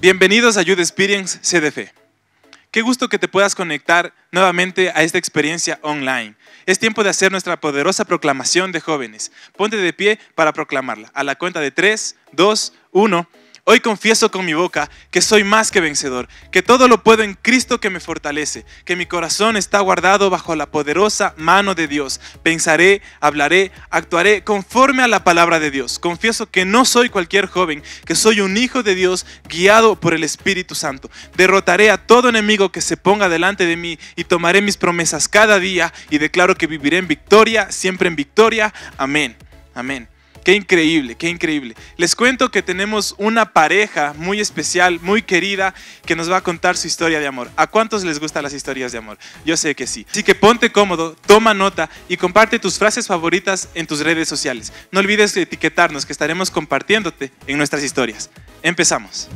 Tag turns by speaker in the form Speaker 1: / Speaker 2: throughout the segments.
Speaker 1: Bienvenidos a Youth Experience CDF. Qué gusto que te puedas conectar nuevamente a esta experiencia online. Es tiempo de hacer nuestra poderosa proclamación de jóvenes. Ponte de pie para proclamarla. A la cuenta de 3, 2, 1. Hoy confieso con mi boca que soy más que vencedor, que todo lo puedo en Cristo que me fortalece, que mi corazón está guardado bajo la poderosa mano de Dios. Pensaré, hablaré, actuaré conforme a la palabra de Dios. Confieso que no soy cualquier joven, que soy un hijo de Dios guiado por el Espíritu Santo. Derrotaré a todo enemigo que se ponga delante de mí y tomaré mis promesas cada día y declaro que viviré en victoria, siempre en victoria. Amén. Amén. Qué increíble, qué increíble. Les cuento que tenemos una pareja muy especial, muy querida, que nos va a contar su historia de amor. ¿A cuántos les gustan las historias de amor? Yo sé que sí. Así que ponte cómodo, toma nota y comparte tus frases favoritas en tus redes sociales. No olvides etiquetarnos que estaremos compartiéndote en nuestras historias. Empezamos.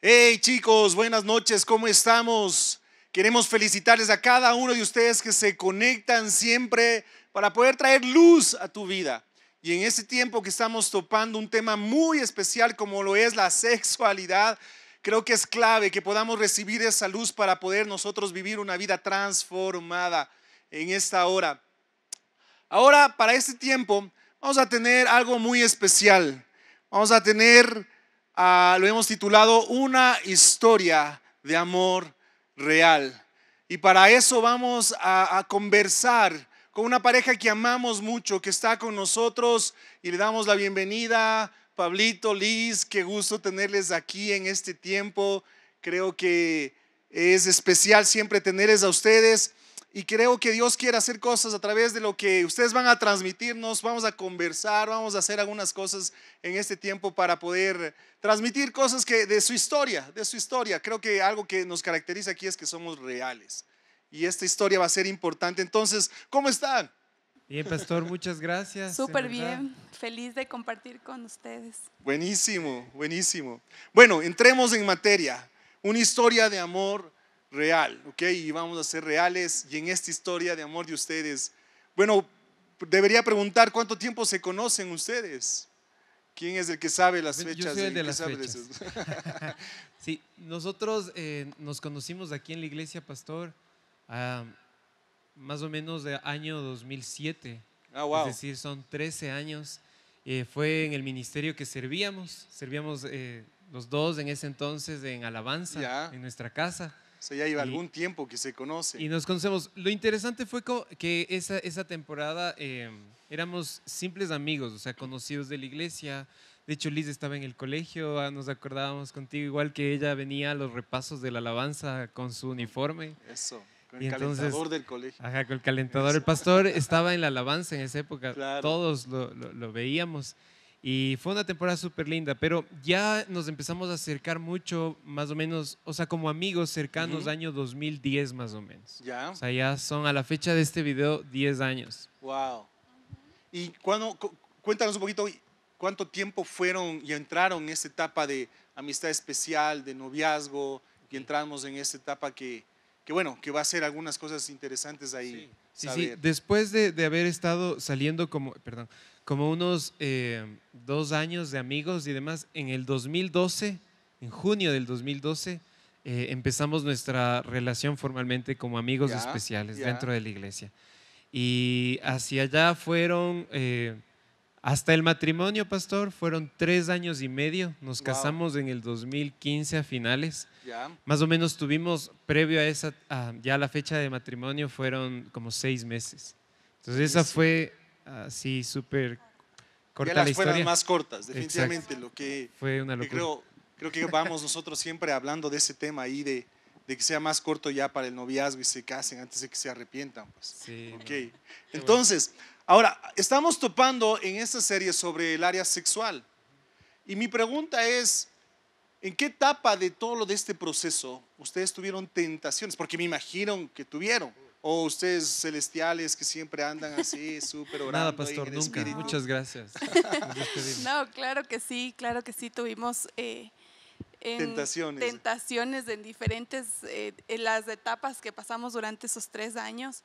Speaker 2: Hey chicos, buenas noches, ¿cómo estamos? Queremos felicitarles a cada uno de ustedes que se conectan siempre para poder traer luz a tu vida. Y en ese tiempo que estamos topando un tema muy especial como lo es la sexualidad, creo que es clave que podamos recibir esa luz para poder nosotros vivir una vida transformada en esta hora. Ahora, para este tiempo, vamos a tener algo muy especial. Vamos a tener, ah, lo hemos titulado, una historia de amor real. Y para eso vamos a conversar con una pareja que amamos mucho, que está con nosotros y le damos la bienvenida. Pablito, Liz, qué gusto tenerles aquí en este tiempo. Creo que es especial siempre tenerles a ustedes y creo que Dios quiere hacer cosas a través de lo que ustedes van a transmitirnos, vamos a conversar, vamos a hacer algunas cosas en este tiempo para poder transmitir cosas que de su historia, de su historia. Creo que algo que nos caracteriza aquí es que somos reales y esta historia va a ser importante. Entonces, ¿cómo están?
Speaker 3: Bien, pastor, muchas gracias.
Speaker 2: Súper bien,
Speaker 4: feliz de compartir con ustedes.
Speaker 2: Buenísimo, buenísimo. Bueno, entremos en materia. Una historia de amor real, ¿ok? Y vamos a ser reales. Y en esta historia de amor de ustedes, bueno, debería preguntar cuánto tiempo se conocen ustedes. ¿Quién es el que sabe las fechas?
Speaker 3: sí, nosotros eh, nos conocimos aquí en la iglesia, pastor. Ah, más o menos de año 2007. Ah, es decir, son 13 años. Eh, fue en el ministerio que servíamos, servíamos eh, los dos en ese entonces en alabanza, en nuestra casa. O sea, ya lleva algún
Speaker 2: tiempo que se conoce. Y nos conocemos.
Speaker 3: Lo interesante fue que esa, esa temporada eh, éramos simples amigos, o sea, conocidos de la iglesia. De hecho, Liz estaba en el colegio, ah, nos acordábamos contigo, igual que ella venía a los repasos de la alabanza con su uniforme. Eso. Con y el calentador del colegio. Ajá, con el calentador. El pastor estaba en la alabanza en esa época, todos lo, lo, veíamos. Y fue una temporada súper linda, pero ya nos empezamos a acercar mucho, más o menos, o sea, como amigos cercanos, año 2010 más o menos. Ya. O sea, ya son a la fecha de este video 10 años.
Speaker 2: Wow. Y cuando, cuéntanos un poquito, ¿cuánto tiempo fueron y entraron en esta etapa de amistad especial, de noviazgo, y entramos en esta etapa que, que bueno, que va a ser algunas cosas interesantes ahí. Sí, sí,
Speaker 3: después de, haber estado saliendo como, perdón, como unos eh, dos años de amigos y demás, en el 2012, en junio del 2012, eh, empezamos nuestra relación formalmente como amigos especiales dentro de la iglesia. Y hacia allá fueron... Eh, hasta el matrimonio, pastor, fueron tres años y medio. Nos casamos en el 2015 a finales. Más o menos tuvimos, previo a esa, ya la fecha de matrimonio, fueron como seis meses. Entonces esa fue así súper corta la historia. Fueron más cortas, definitivamente.
Speaker 2: Lo que, fue una locura. creo, que vamos nosotros siempre hablando de ese tema ahí de, que sea más corto ya para el noviazgo y se casen antes de que se arrepientan. Pues. Sí, Ok. Entonces, Ahora, estamos topando en esta serie sobre el área sexual. Y mi pregunta es, ¿en qué etapa de todo lo de este proceso ustedes tuvieron tentaciones? Porque me imagino que tuvieron. O ustedes celestiales que siempre andan así, súper orando. Nada, pastor, nunca. Muchas
Speaker 3: gracias.
Speaker 4: no, claro que sí, claro que sí. Tuvimos eh, tentaciones. en diferentes, eh, en las etapas que pasamos durante esos tres años.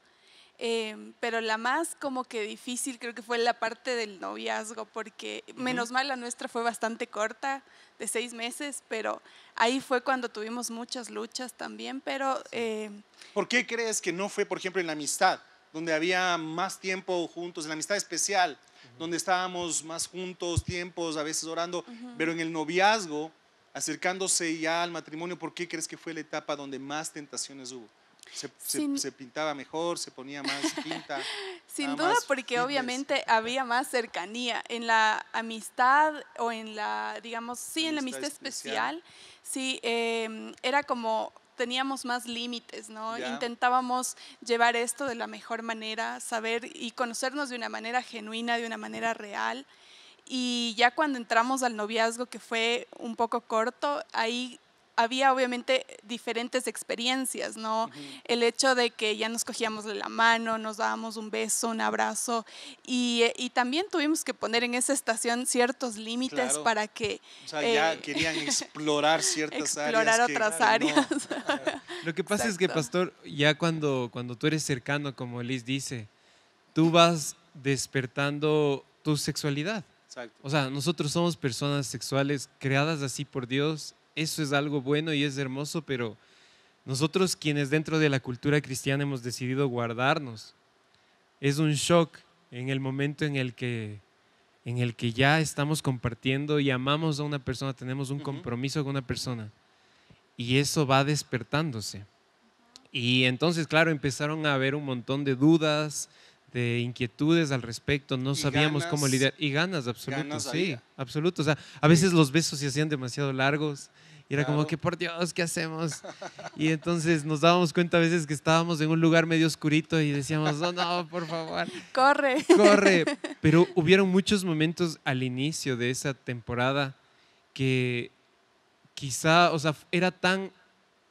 Speaker 4: Em, pero la más como que difícil creo que fue la parte del noviazgo, porque menos mal la nuestra fue bastante corta, de seis meses, pero ahí fue cuando tuvimos muchas luchas también, pero... Em,
Speaker 2: ¿Por qué crees que no fue, por ejemplo, en la amistad, donde había más tiempo juntos, en la amistad especial, donde estábamos más juntos, tiempos, a veces orando, pero en el noviazgo, acercándose ya al matrimonio, ¿por qué crees que fue la etapa donde más tentaciones hubo? Se, pintaba mejor, se ponía más pinta.
Speaker 4: Sin duda, porque obviamente había más cercanía en la amistad o en la, digamos, sí, en la amistad especial, sí, em, era como teníamos más límites, ¿no? Intentábamos llevar esto de la mejor manera, saber y conocernos de una manera genuina, de una manera real. Y ya cuando entramos al noviazgo, que fue un poco corto, ahí había obviamente diferentes experiencias, ¿no? El hecho de que ya nos cogíamos de la mano, nos dábamos un beso, un abrazo, y, también tuvimos que poner en esa estación ciertos límites para que... O sea, ya eh, querían explorar ciertas áreas. Explorar otras áreas.
Speaker 3: Lo que pasa es que, pastor, ya cuando, cuando tú eres cercano, como Liz dice, tú vas despertando tu sexualidad. O sea, nosotros somos personas sexuales creadas así por Dios eso es algo bueno y es hermoso, pero nosotros quienes dentro de la cultura cristiana hemos decidido guardarnos, es un shock en el momento en el que en el que ya estamos compartiendo y amamos a una persona, tenemos un compromiso con una persona y eso va despertándose. Y entonces, claro, empezaron a haber un montón de dudas, de este, inquietudes al respecto, no sabíamos cómo lidiar. Y ganas, absoluto, ganas sí, absoluto. O sea, a veces los besos se hacían demasiado largos y era como que, por Dios, ¿qué hacemos? Y entonces nos dábamos cuenta a veces que estábamos en un lugar medio oscurito y decíamos, no,
Speaker 4: no, por favor. Corre. Corre.
Speaker 3: Pero hubieron muchos momentos al inicio de esa temporada que quizá, o sea, era tan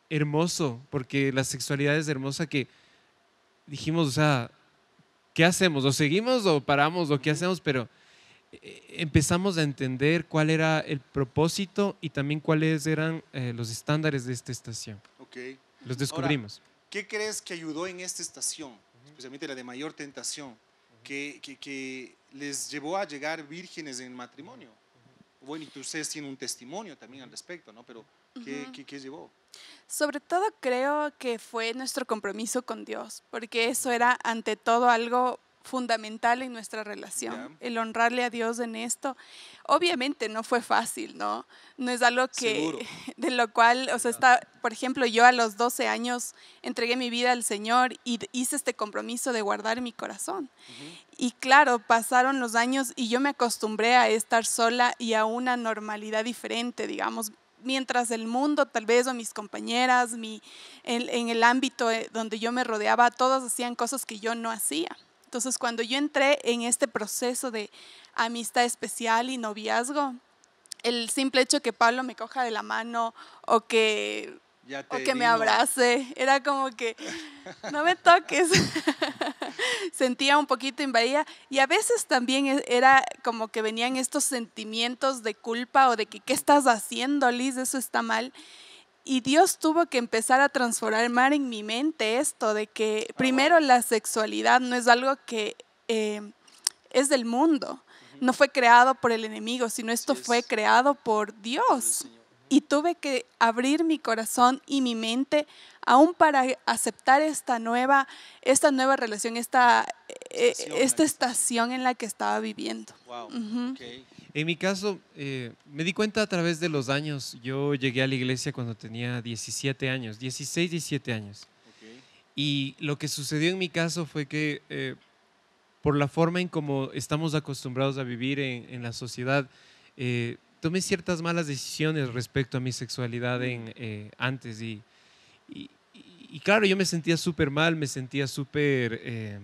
Speaker 3: hermoso, porque la sexualidad es hermosa que dijimos, o sea, ¿qué hacemos? ¿O seguimos o paramos o qué hacemos? Pero eh, empezamos a entender cuál era el propósito y también cuáles eran eh, los estándares de esta estación. Okay. Los descubrimos.
Speaker 2: ¿Qué crees que ayudó en esta estación, especialmente la de mayor tentación, que, les llevó a llegar vírgenes en matrimonio? Bueno, y ustedes tienen un testimonio también al respecto, ¿no? Pero, qué llevó?
Speaker 4: Sobre todo creo que fue nuestro compromiso con Dios, porque eso era ante todo algo fundamental en nuestra relación, el honrarle a Dios en esto. Obviamente no fue fácil, ¿no? No es algo que, de lo cual, o sea, está, por ejemplo, yo a los 12 años entregué mi vida al Señor y hice este compromiso de guardar mi corazón. Y claro, pasaron los años y yo me acostumbré a estar sola y a una normalidad diferente, digamos, mientras el mundo tal vez o mis compañeras, mi, en, el ámbito eh, donde yo me rodeaba, todos hacían cosas que yo no hacía. Entonces cuando yo entré en este proceso de amistad especial y noviazgo, el simple hecho que Pablo me coja de la mano o que
Speaker 2: o que me abrace.
Speaker 4: Era como que, no me toques. Sentía un poquito invadida. Y a veces también e, era como que venían estos sentimientos de culpa o de que, ¿qué estás haciendo, Liz? Eso está mal. Y Dios tuvo que empezar a transformar en mi mente esto de que ah, primero la sexualidad no es algo que em, es del mundo, no fue creado por el enemigo, sino esto fue creado por Dios y tuve que abrir mi corazón y mi mente aún para aceptar esta nueva, esta nueva relación, esta, eh, eh, estación, esta eh. estación en la que estaba viviendo.
Speaker 3: En mi caso, me di cuenta a través de los años. Yo llegué a la iglesia cuando tenía 17 años, 16, 17 años. Y lo que sucedió en mi caso fue que por la forma en como estamos acostumbrados a vivir en, en la sociedad, tomé ciertas malas decisiones respecto a mi sexualidad en, eh, antes y, y, claro, yo me sentía súper mal, me sentía súper, eh,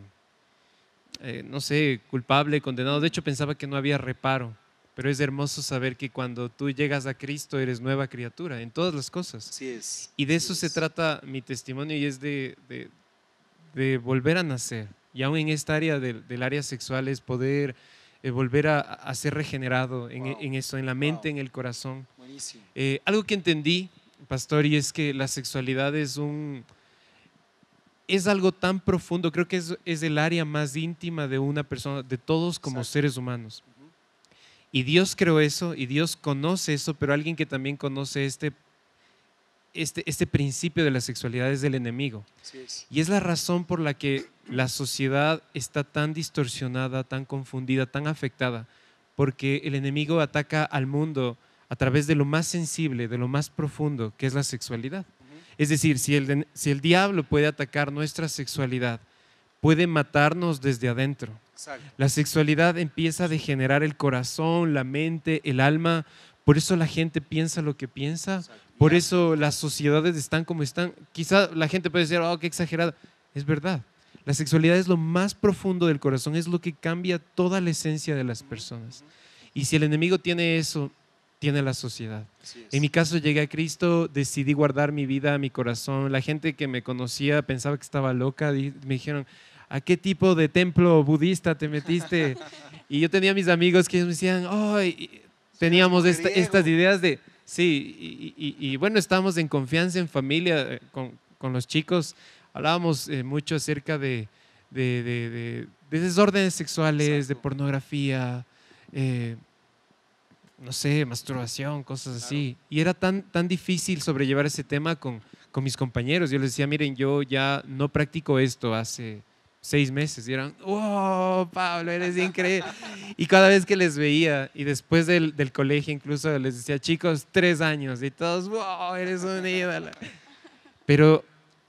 Speaker 3: eh, no sé, culpable, condenado. De hecho, pensaba que no había reparo, pero es hermoso saber que cuando tú llegas a Cristo eres nueva criatura en todas las cosas. Así es. Y de eso se trata mi testimonio y es de, de, volver a nacer. Y aún en esta área del área sexual es poder eh, volver a, ser regenerado en, eso, en la mente, en el corazón. Eh, algo que entendí, pastor, y es que la sexualidad es un... Es algo tan profundo, creo que es, el área más íntima de una persona, de todos como seres humanos. Y Dios creó eso, y Dios conoce eso, pero alguien que también conoce este este, este, principio de la sexualidad es del enemigo. Y es la razón por la que la sociedad está tan distorsionada, tan confundida, tan afectada, porque el enemigo ataca al mundo a través de lo más sensible, de lo más profundo, que es la sexualidad. Es decir, si el, si el diablo puede atacar nuestra sexualidad, puede matarnos desde adentro. La sexualidad empieza a degenerar el corazón, la mente, el alma, por eso la gente piensa lo que piensa, por eso las sociedades están como están. Quizá la gente puede decir, oh, qué exagerado. Es verdad. La sexualidad es lo más profundo del corazón, es lo que cambia toda la esencia de las personas. Y si el enemigo tiene eso, tiene la sociedad. En mi caso llegué a Cristo, decidí guardar mi vida, mi corazón. La gente que me conocía pensaba que estaba loca, me dijeron, ¿a qué tipo de templo budista te metiste? Y yo tenía mis amigos que me decían, oh, teníamos estas ideas de, sí, y, bueno, estábamos en confianza en familia eh, con, con, los chicos, hablábamos eh, mucho acerca de, desórdenes sexuales, de pornografía, eh, no sé, masturbación, cosas así. Y era tan, tan difícil sobrellevar ese tema con, con mis compañeros. Yo les decía, miren, yo ya no practico esto hace seis meses y eran, ¡wow, oh, Pablo, eres increíble! Y cada vez que les veía, y después del, del colegio incluso les decía, chicos, tres años, y todos, ¡wow, eres un ídolo! Pero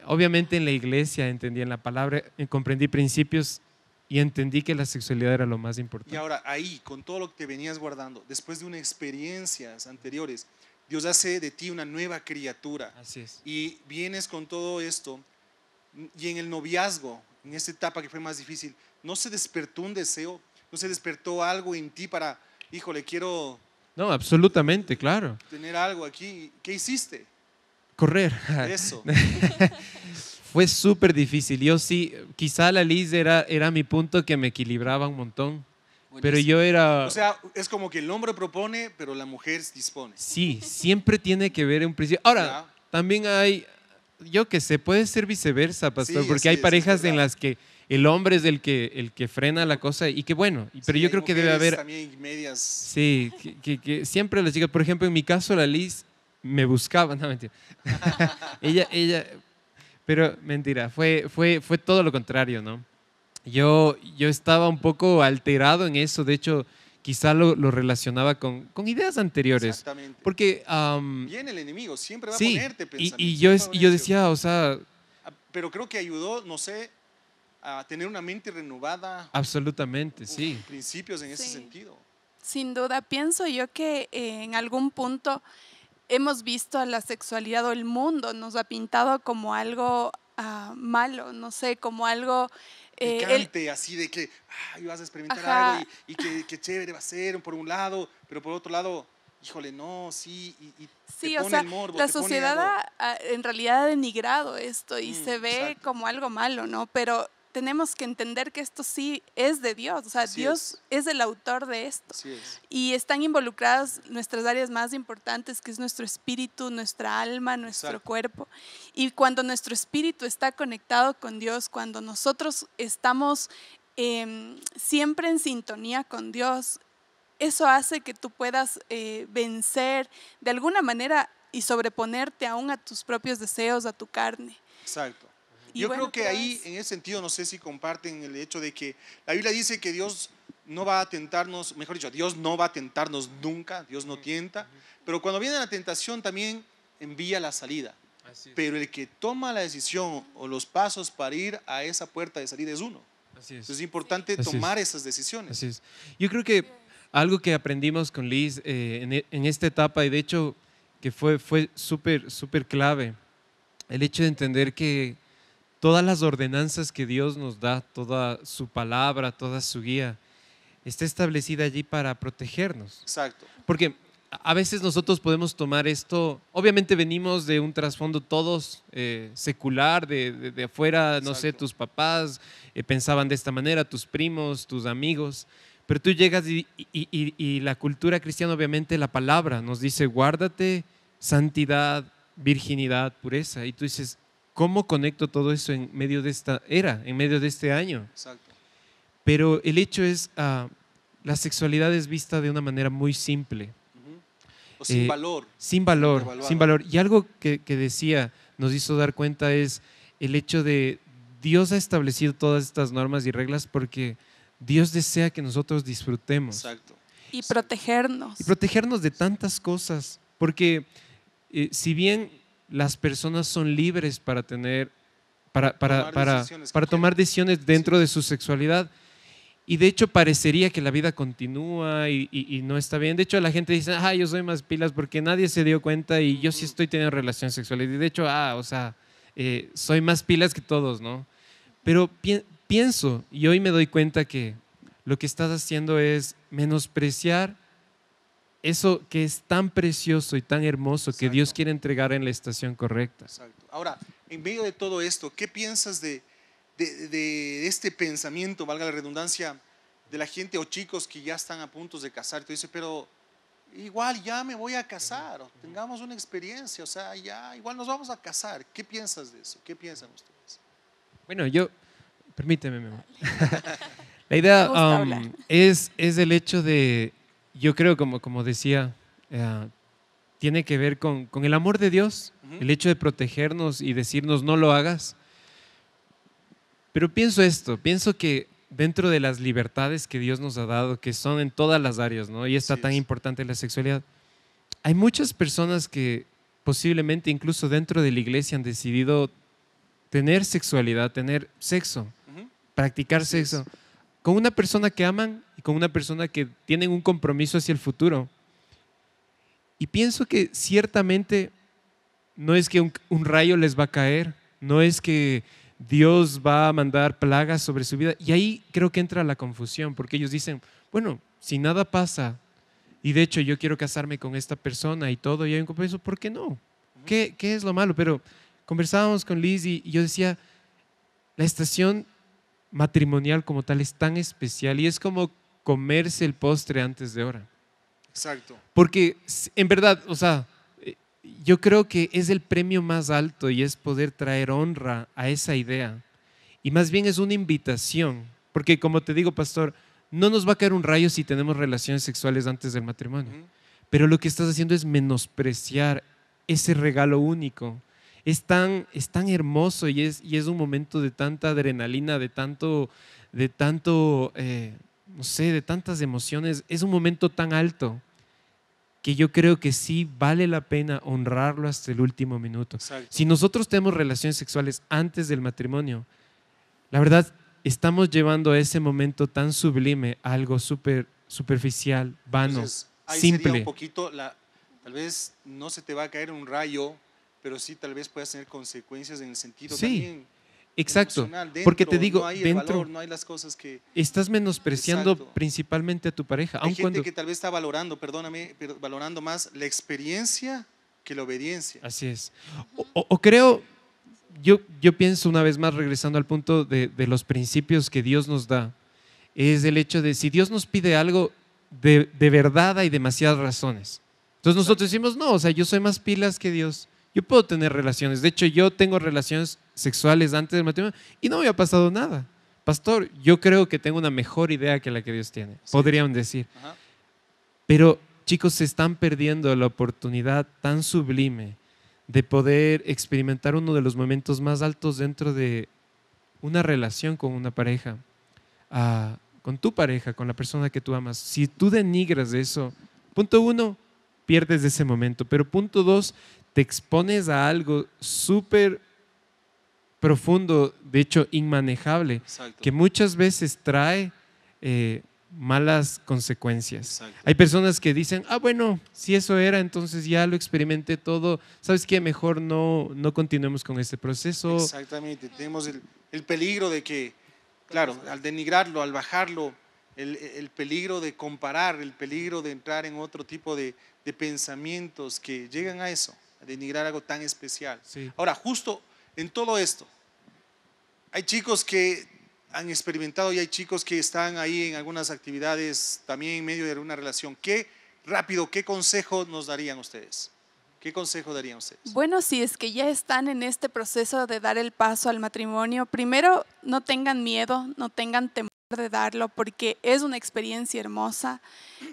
Speaker 3: obviamente en la iglesia entendí en la palabra, eh, comprendí principios y entendí que la sexualidad era lo más importante.
Speaker 2: Y ahora ahí, con todo lo que te venías guardando, después de unas experiencias anteriores, Dios hace de ti una nueva criatura. Así es. Y vienes con todo esto y en el noviazgo en esta etapa que fue más difícil, ¿no se despertó un deseo? ¿No se despertó algo en ti para, híjole, quiero...
Speaker 3: No, absolutamente, claro.
Speaker 2: Tener algo aquí. ¿Qué hiciste?
Speaker 3: Correr. Eso. fue súper difícil. Yo sí, quizá la Liz era, era mi punto que me equilibraba un montón. Pero yo era... O
Speaker 2: sea, es como que el hombre propone, pero la mujer dispone.
Speaker 3: Sí, siempre tiene que ver un principio. Ahora, también hay, yo que sé, puede ser viceversa, pastor, porque hay parejas en las que el hombre es el que, el que frena la cosa y que bueno, pero yo creo que debe haber... También medias. Sí, que, que, siempre las chicas, por ejemplo, en mi caso la Liz me buscaba, no mentira. ella, ella, pero mentira, fue, fue, fue todo lo contrario, ¿no? Yo, yo estaba un poco alterado en eso, de hecho quizá lo, relacionaba con, ideas anteriores. Exactamente. Porque... Viene el enemigo, siempre va a ponerte Y, yo, yo decía, o sea...
Speaker 2: Ah, pero creo que ayudó, no sé, a tener una mente renovada.
Speaker 3: Absolutamente, sí.
Speaker 4: Principios en ese sentido. Sin duda, pienso yo que eh, en algún punto hemos visto a la sexualidad o el mundo nos ha pintado como algo ah, malo, no sé, como algo picante, eh,
Speaker 2: así de que ay, vas a experimentar algo y, y que, qué chévere va a ser por un lado, pero por otro lado, híjole, no, sí, y, y
Speaker 4: sí, o sea, La sociedad en realidad ha denigrado esto y mm, se ve como algo malo, ¿no? Pero tenemos que entender que esto sí es de Dios, o sea, Dios es. el autor de esto. Y están involucradas nuestras áreas más importantes, que es nuestro espíritu, nuestra alma, nuestro cuerpo. Y cuando nuestro espíritu está conectado con Dios, cuando nosotros estamos em, siempre en sintonía con Dios, eso hace que tú puedas eh, vencer de alguna manera y sobreponerte aún a tus propios deseos, a tu carne. Exacto. Yo creo que ahí,
Speaker 2: en ese sentido, no sé si comparten el hecho de que la Biblia dice que Dios no va a tentarnos, mejor dicho, Dios no va a tentarnos nunca, Dios no tienta, pero cuando viene la tentación también envía la salida. Pero el que toma la decisión o los pasos para ir a esa puerta de salida es uno. es. Entonces es importante tomar esas decisiones.
Speaker 3: Yo creo que algo que aprendimos con Liz eh, en, e, en, esta etapa, y de hecho que fue, fue súper, súper clave, el hecho de entender que todas las ordenanzas que Dios nos da, toda su palabra, toda su guía, está establecida allí para protegernos. Exacto. Porque a veces nosotros podemos tomar esto, obviamente venimos de un trasfondo todos eh, secular, de, afuera, no sé, tus papás eh, pensaban de esta manera, tus primos, tus amigos, pero tú llegas y la cultura cristiana, obviamente la palabra nos dice, guárdate santidad, virginidad, pureza, y tú dices, ¿Cómo conecto todo eso en medio de esta era, en medio de este año? Exacto. Pero el hecho es, ah, la sexualidad es vista de una manera muy simple. sin, eh, valor. sin valor. Sin valor, Y algo que, decía, nos hizo dar cuenta es el hecho de Dios ha establecido todas estas normas y reglas porque Dios desea que nosotros disfrutemos. Exacto.
Speaker 4: Y protegernos. Y protegernos
Speaker 3: de tantas cosas, porque eh, si bien las personas son libres para tener, para, tomar, decisiones dentro de su sexualidad. Y de hecho parecería que la vida continúa y, no está bien. De hecho la gente dice, ah, yo soy más pilas porque nadie se dio cuenta y yo sí estoy teniendo relaciones sexuales. Y de hecho, ah, o sea, eh, soy más pilas que todos, ¿no? Pero pienso y hoy me doy cuenta que lo que estás haciendo es menospreciar eso que es tan precioso y tan hermoso que Dios quiere entregar en la estación correcta. Exacto.
Speaker 2: Ahora, en medio de todo esto, ¿qué piensas de, de, este pensamiento, valga la redundancia, de la gente o chicos que ya están a punto de casar? te dice, pero igual ya me voy a casar, o tengamos una experiencia, o sea, ya igual nos vamos a casar. ¿Qué piensas de eso? ¿Qué piensan ustedes?
Speaker 3: Bueno, yo, permíteme, La idea um, es, es el hecho de yo creo, como, como decía, eh, tiene que ver con, con, el amor de Dios, el hecho de protegernos y decirnos no lo hagas. Pero pienso esto, pienso que dentro de las libertades que Dios nos ha dado, que son en todas las áreas, ¿no? Y está tan importante la sexualidad, hay muchas personas que posiblemente incluso dentro de la iglesia han decidido tener sexualidad, tener sexo, practicar sexo con una persona que aman y con una persona que tienen un compromiso hacia el futuro. Y pienso que ciertamente no es que un, rayo les va a caer, no es que Dios va a mandar plagas sobre su vida. Y ahí creo que entra la confusión, porque ellos dicen, bueno, si nada pasa, y de hecho yo quiero casarme con esta persona y todo, y hay un compromiso, ¿por qué no? ¿Qué, qué es lo malo? Pero conversábamos con Liz y yo decía, la estación matrimonial como tal es tan especial y es como comerse el postre antes de hora. Exacto. Porque en verdad, o sea, eh, yo creo que es el premio más alto y es poder traer honra a esa idea. Y más bien es una invitación, porque como te digo, pastor, no nos va a caer un rayo si tenemos relaciones sexuales antes del matrimonio. Pero lo que estás haciendo es menospreciar ese regalo único es tan, es tan hermoso y es, y es un momento de tanta adrenalina, de tanto, de tanto, eh, no sé, de tantas emociones. Es un momento tan alto que yo creo que sí vale la pena honrarlo hasta el último minuto. Si nosotros tenemos relaciones sexuales antes del matrimonio, la verdad estamos llevando ese momento tan sublime a algo super superficial, vano, simple. un
Speaker 2: poquito tal vez no se te va a caer un rayo pero sí tal vez puedas tener consecuencias en el sentido sí.
Speaker 3: Exacto, porque te digo, dentro estás menospreciando principalmente a tu pareja. Hay gente que
Speaker 2: tal vez está valorando, perdóname, valorando más la experiencia que la obediencia. Así es.
Speaker 3: O, creo, yo, yo pienso una vez más regresando al punto de, de, los principios que Dios nos da, es el hecho de si Dios nos pide algo, de, de verdad hay demasiadas razones. Entonces nosotros decimos, no, o sea, yo soy más pilas que Dios yo puedo tener relaciones. De hecho, yo tengo relaciones sexuales antes del matrimonio y no me ha pasado nada. Pastor, yo creo que tengo una mejor idea que la que Dios tiene, podrían decir. Pero chicos, se están perdiendo la oportunidad tan sublime de poder experimentar uno de los momentos más altos dentro de una relación con una pareja, ah, con tu pareja, con la persona que tú amas. Si tú denigras eso, punto uno, pierdes ese momento. Pero punto dos, te expones a algo súper profundo, de hecho inmanejable, que muchas veces trae eh, malas consecuencias. Hay personas que dicen, ah, bueno, si eso era, entonces ya lo experimenté todo, ¿sabes qué? Mejor no, no continuemos con este proceso.
Speaker 2: Exactamente, tenemos el, peligro de que, claro, al denigrarlo, al bajarlo, el, peligro de comparar, el peligro de entrar en otro tipo de pensamientos que llegan a eso denigrar algo tan especial. Ahora, justo en todo esto, hay chicos que han experimentado y hay chicos que están ahí en algunas actividades también en medio de alguna relación. ¿Qué rápido, qué consejo nos darían ustedes? ¿Qué consejo darían ustedes?
Speaker 4: Bueno, si es que ya están en este proceso de dar el paso al matrimonio, primero no tengan miedo, no tengan temor de darlo porque es una experiencia hermosa.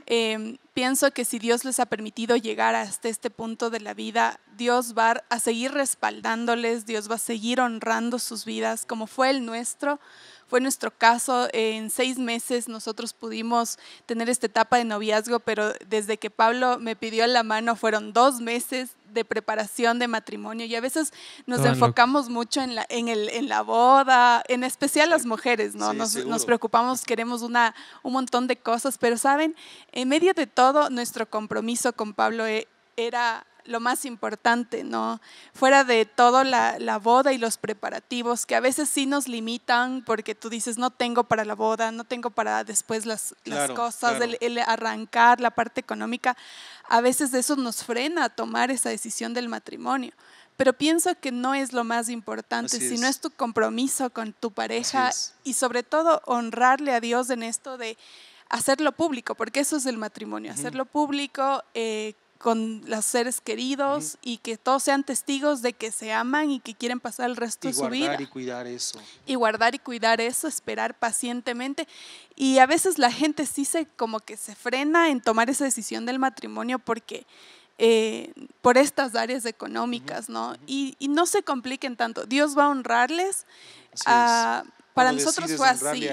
Speaker 4: Em, pienso que si Dios les ha permitido llegar hasta este punto de la vida, Dios va a seguir respaldándoles, Dios va a seguir honrando sus vidas como fue el nuestro fue nuestro caso. En seis meses nosotros pudimos tener esta etapa de noviazgo, pero desde que Pablo me pidió la mano fueron dos meses de preparación de matrimonio y a veces nos enfocamos mucho en la, en, en la boda, en especial las mujeres, ¿no? nos, preocupamos, queremos una, un montón de cosas, pero saben, en medio de todo nuestro compromiso con Pablo eh, era lo más importante, ¿no? Fuera de todo la, la, boda y los preparativos, que a veces sí nos limitan porque tú dices, no tengo para la boda, no tengo para después las, las cosas, el, arrancar la parte económica, a veces eso nos frena a tomar esa decisión del matrimonio. Pero pienso que no es lo más importante, Si sino es. tu compromiso con tu pareja y sobre todo honrarle a Dios en esto de hacerlo público, porque eso es el matrimonio, hacerlo público, eh, con los seres queridos y que todos sean testigos de que se aman y que quieren pasar el resto de su vida. Y guardar y cuidar eso. Y guardar y cuidar eso, esperar pacientemente. Y a veces la gente sí se como que se frena en tomar esa decisión del matrimonio porque eh, por estas áreas económicas, ¿no? y, no se compliquen tanto. Dios va a honrarles. Ah, para nosotros fue así.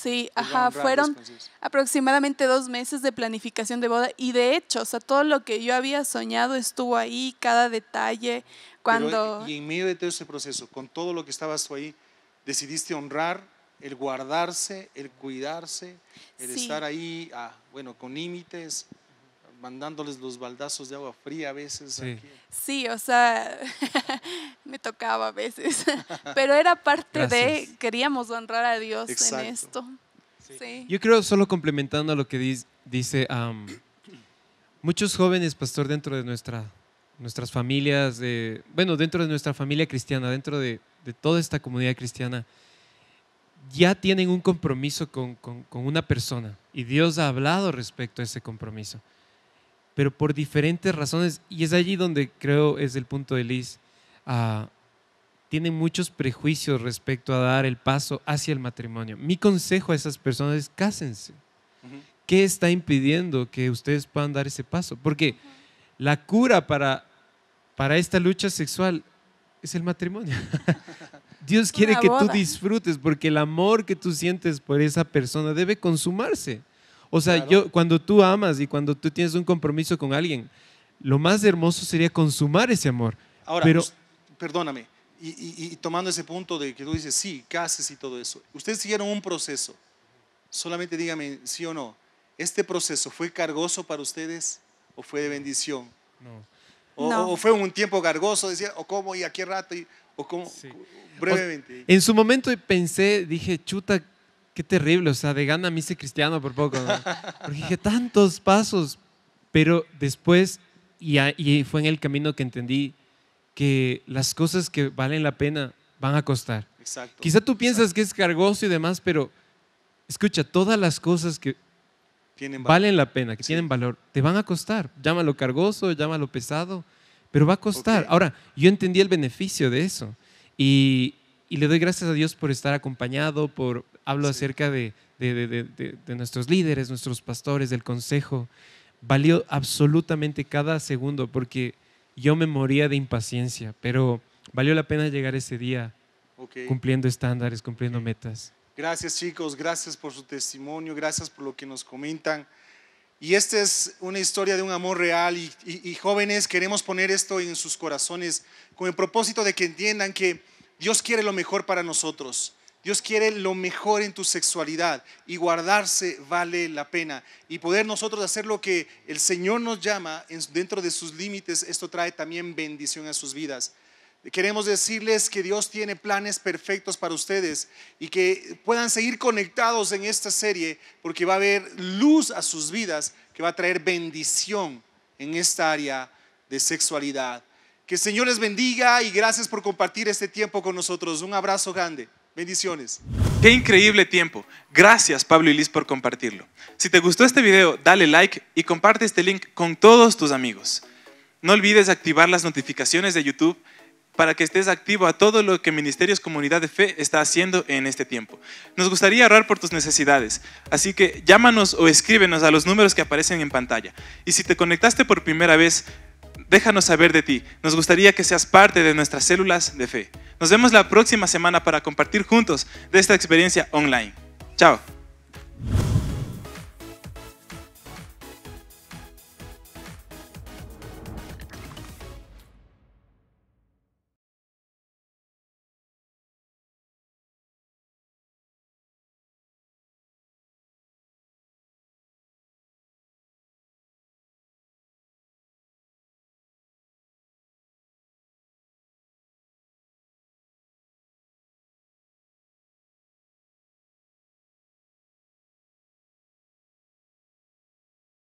Speaker 4: Sí, ajá, fueron aproximadamente dos meses de planificación de boda y de hecho, o sea, todo lo que yo había soñado estuvo ahí, cada detalle, cuando...
Speaker 2: y en medio de todo ese proceso, con todo lo que estabas ahí, decidiste honrar el guardarse, el cuidarse, el estar ahí, ah, bueno, con límites mandándoles los baldazos de agua fría a veces.
Speaker 4: Sí, o sea, me tocaba a veces, pero era parte de, queríamos honrar a Dios en esto.
Speaker 3: Yo creo, solo complementando a lo que dice, muchos jóvenes, pastor, dentro de nuestra, nuestras familias, de, bueno, dentro de nuestra familia cristiana, dentro de, toda esta comunidad cristiana, ya tienen un compromiso con, una persona y Dios ha hablado respecto a ese compromiso pero por diferentes razones, y es allí donde creo es el punto de Liz, ah, tienen muchos prejuicios respecto a dar el paso hacia el matrimonio. Mi consejo a esas personas es cásense. ¿Qué está impidiendo que ustedes puedan dar ese paso? Porque la cura para, para esta lucha sexual es el matrimonio. Dios quiere que tú disfrutes porque el amor que tú sientes por esa persona debe consumarse. O sea, yo, cuando tú amas y cuando tú tienes un compromiso con alguien, lo más hermoso sería consumar ese amor. Ahora, Pero,
Speaker 2: perdóname, y, tomando ese punto de que tú dices, sí, cases y todo eso, ustedes siguieron un proceso. Solamente dígame sí o no. ¿Este proceso fue cargoso para ustedes o fue de bendición? No. O, fue un tiempo cargoso, decía, o cómo y a qué rato, y, o cómo, sí. brevemente.
Speaker 3: en su momento pensé, dije, chuta, qué terrible, o sea, de gana me hice cristiano por poco, porque dije tantos pasos, pero después, y, fue en el camino que entendí que las cosas que valen la pena van a costar. Exacto. Quizá tú piensas que es cargoso y demás, pero escucha, todas las cosas que tienen valen la pena, que tienen valor, te van a costar. Llámalo cargoso, llámalo pesado, pero va a costar. Ahora, yo entendí el beneficio de eso y le doy gracias a Dios por estar acompañado, por, hablo acerca de, de, nuestros líderes, nuestros pastores, del consejo. Valió absolutamente cada segundo porque yo me moría de impaciencia, pero valió la pena llegar ese día cumpliendo estándares, cumpliendo metas.
Speaker 2: Gracias chicos, gracias por su testimonio, gracias por lo que nos comentan. Y esta es una historia de un amor real y, jóvenes queremos poner esto en sus corazones con el propósito de que entiendan que Dios quiere lo mejor para nosotros. Dios quiere lo mejor en tu sexualidad y guardarse vale la pena. Y poder nosotros hacer lo que el Señor nos llama dentro de sus límites, esto trae también bendición a sus vidas. Queremos decirles que Dios tiene planes perfectos para ustedes y que puedan seguir conectados en esta serie porque va a haber luz a sus vidas que va a traer bendición en esta área de sexualidad. Que el Señor les bendiga y gracias por compartir este tiempo con nosotros. Un abrazo grande. Bendiciones.
Speaker 1: Qué increíble tiempo. Gracias Pablo y Liz por compartirlo. Si te gustó este video, dale like y comparte este link con todos tus amigos. No olvides activar las notificaciones de YouTube para que estés activo a todo lo que Ministerios Comunidad de Fe está haciendo en este tiempo. Nos gustaría orar por tus necesidades, así que llámanos o escríbenos a los números que aparecen en pantalla. Y si te conectaste por primera vez, déjanos saber de ti. Nos gustaría que seas parte de nuestras células de fe. Nos vemos la próxima semana para compartir juntos de esta experiencia online. Chao.